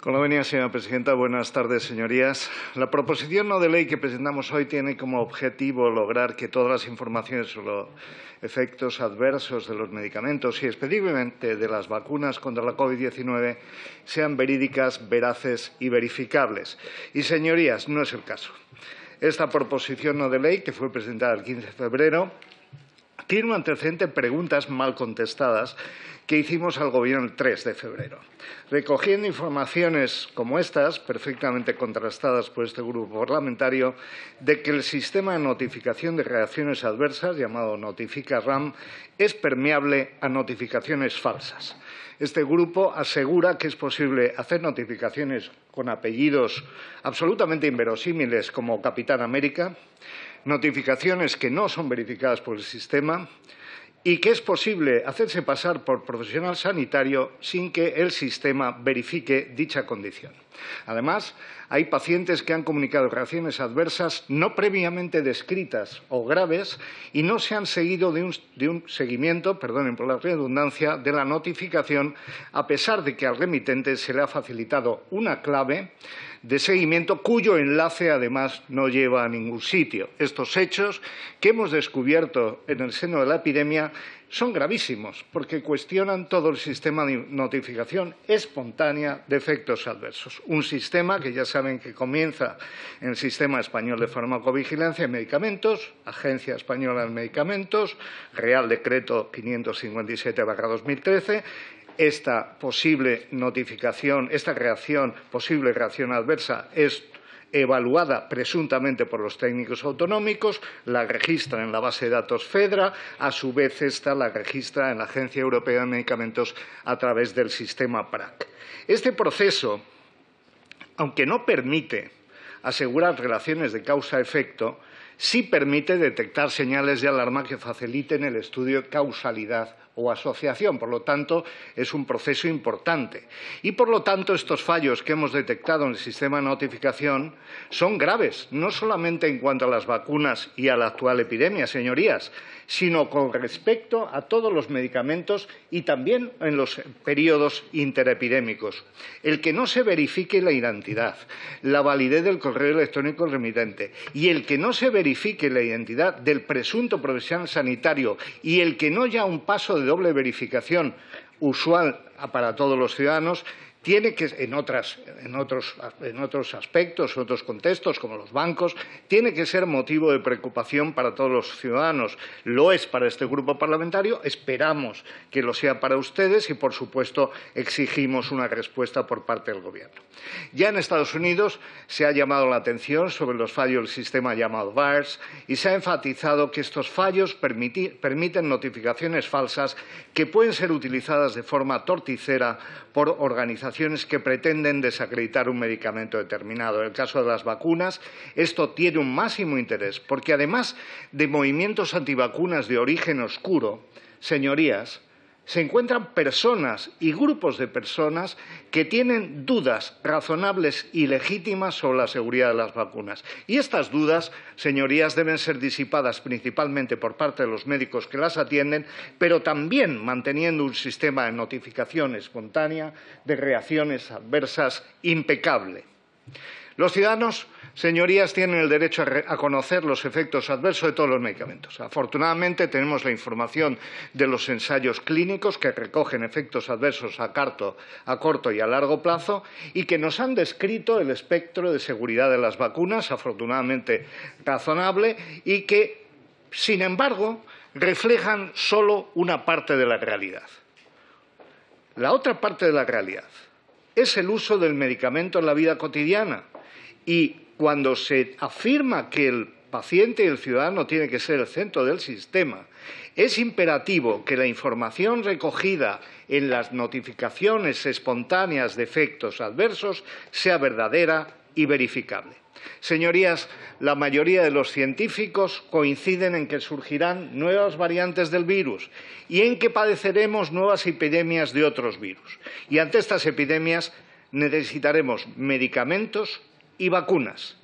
Con la señora presidenta, buenas tardes, señorías. La proposición no de ley que presentamos hoy tiene como objetivo lograr que todas las informaciones sobre los efectos adversos de los medicamentos y específicamente de las vacunas contra la COVID-19 sean verídicas, veraces y verificables. Y, señorías, no es el caso. Esta proposición no de ley, que fue presentada el 15 de febrero, tiene un antecedente preguntas mal contestadas que hicimos al Gobierno el 3 de febrero. Recogiendo informaciones como estas, perfectamente contrastadas por este grupo parlamentario, de que el sistema de notificación de reacciones adversas, llamado Notifica RAM, es permeable a notificaciones falsas. Este grupo asegura que es posible hacer notificaciones con apellidos absolutamente inverosímiles como Capitán América, notificaciones que no son verificadas por el sistema y que es posible hacerse pasar por profesional sanitario sin que el sistema verifique dicha condición. Además, hay pacientes que han comunicado reacciones adversas no previamente descritas o graves y no se han seguido de un, seguimiento, perdonen por la redundancia, de la notificación, a pesar de que al remitente se le ha facilitado una clave de seguimiento cuyo enlace además no lleva a ningún sitio. Estos hechos que hemos descubierto en el seno de la epidemia son gravísimos porque cuestionan todo el sistema de notificación espontánea de efectos adversos. Un sistema que ya saben que comienza en el Sistema Español de Farmacovigilancia y Medicamentos, Agencia Española de Medicamentos, Real Decreto 557-2013, esta posible notificación, esta reacción, posible reacción adversa es evaluada presuntamente por los técnicos autonómicos, la registra en la base de datos FEDRA, a su vez esta la registra en la Agencia Europea de Medicamentos a través del sistema PRAC. Este proceso, aunque no permite asegurar relaciones de causa-efecto, sí permite detectar señales de alarma que faciliten el estudio de causalidad o asociación. Por lo tanto, es un proceso importante. Y por lo tanto, estos fallos que hemos detectado en el sistema de notificación son graves, no solamente en cuanto a las vacunas y a la actual epidemia, señorías, sino con respecto a todos los medicamentos y también en los periodos interepidémicos. El que no se verifique la identidad, la validez del correo electrónico remitente y el que no se verifique la identidad del presunto profesional sanitario y el que no haya un paso de doble verificación usual para todos los ciudadanos tiene que, en, otros en, en otros aspectos, otros contextos, como los bancos, tiene que ser motivo de preocupación para todos los ciudadanos. Lo es para este grupo parlamentario, esperamos que lo sea para ustedes y, por supuesto, exigimos una respuesta por parte del Gobierno. Ya en Estados Unidos se ha llamado la atención sobre los fallos del sistema llamado VARS y se ha enfatizado que estos fallos permiten notificaciones falsas que pueden ser utilizadas de forma torticera por organizaciones que pretenden desacreditar un medicamento determinado. En el caso de las vacunas, esto tiene un máximo interés, porque además de movimientos antivacunas de origen oscuro, señorías, se encuentran personas y grupos de personas que tienen dudas razonables y legítimas sobre la seguridad de las vacunas. Y estas dudas, señorías, deben ser disipadas principalmente por parte de los médicos que las atienden, pero también manteniendo un sistema de notificación espontánea de reacciones adversas impecable. Los ciudadanos, señorías, tienen el derecho a, conocer los efectos adversos de todos los medicamentos. Afortunadamente, tenemos la información de los ensayos clínicos que recogen efectos adversos a corto y a largo plazo y que nos han descrito el espectro de seguridad de las vacunas, afortunadamente razonable, y que, sin embargo, reflejan solo una parte de la realidad. La otra parte de la realidad es el uso del medicamento en la vida cotidiana, y cuando se afirma que el paciente y el ciudadano tiene que ser el centro del sistema, es imperativo que la información recogida en las notificaciones espontáneas de efectos adversos sea verdadera y verificable. Señorías, la mayoría de los científicos coinciden en que surgirán nuevas variantes del virus y en que padeceremos nuevas epidemias de otros virus. Y ante estas epidemias necesitaremos medicamentos y vacunas.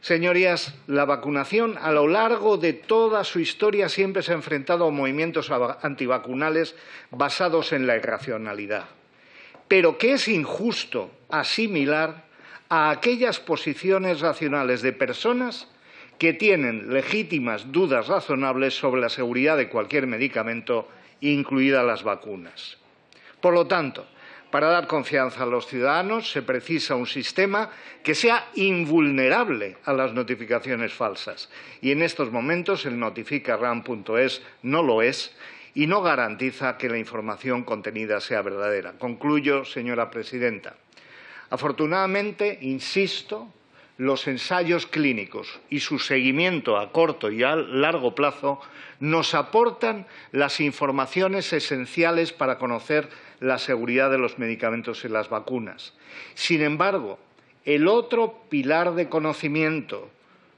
Señorías, la vacunación a lo largo de toda su historia siempre se ha enfrentado a movimientos antivacunales basados en la irracionalidad, pero que es injusto asimilar a aquellas posiciones racionales de personas que tienen legítimas dudas razonables sobre la seguridad de cualquier medicamento, incluidas las vacunas. Por lo tanto, para dar confianza a los ciudadanos se precisa un sistema que sea invulnerable a las notificaciones falsas. Y en estos momentos el notifica.ran.es no lo es y no garantiza que la información contenida sea verdadera. Concluyo, señora presidenta. Afortunadamente, insisto, los ensayos clínicos y su seguimiento a corto y a largo plazo nos aportan las informaciones esenciales para conocer la seguridad de los medicamentos y las vacunas. Sin embargo, el otro pilar de conocimiento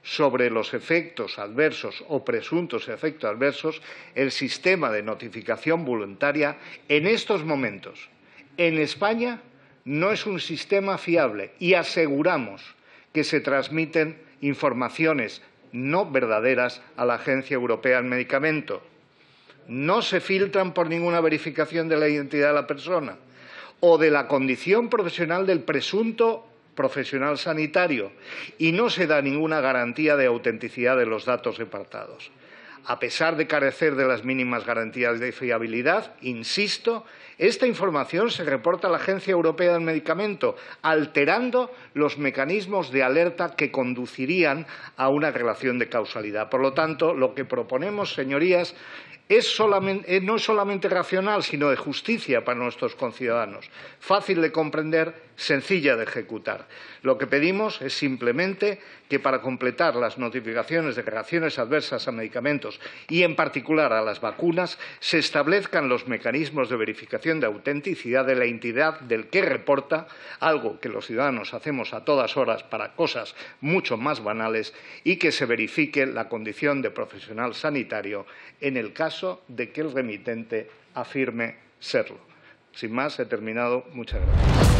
sobre los efectos adversos o presuntos efectos adversos, el sistema de notificación voluntaria, en estos momentos, en España, no es un sistema fiable y aseguramos que se transmiten informaciones no verdaderas a la Agencia Europea del Medicamento no se filtran por ninguna verificación de la identidad de la persona o de la condición profesional del presunto profesional sanitario y no se da ninguna garantía de autenticidad de los datos apartados a pesar de carecer de las mínimas garantías de fiabilidad, insisto, esta información se reporta a la Agencia Europea del Medicamento, alterando los mecanismos de alerta que conducirían a una relación de causalidad. Por lo tanto, lo que proponemos, señorías, es eh, no es solamente racional, sino de justicia para nuestros conciudadanos, fácil de comprender sencilla de ejecutar. Lo que pedimos es simplemente que para completar las notificaciones de reacciones adversas a medicamentos y en particular a las vacunas se establezcan los mecanismos de verificación de autenticidad de la entidad del que reporta, algo que los ciudadanos hacemos a todas horas para cosas mucho más banales, y que se verifique la condición de profesional sanitario en el caso de que el remitente afirme serlo. Sin más, he terminado. Muchas gracias.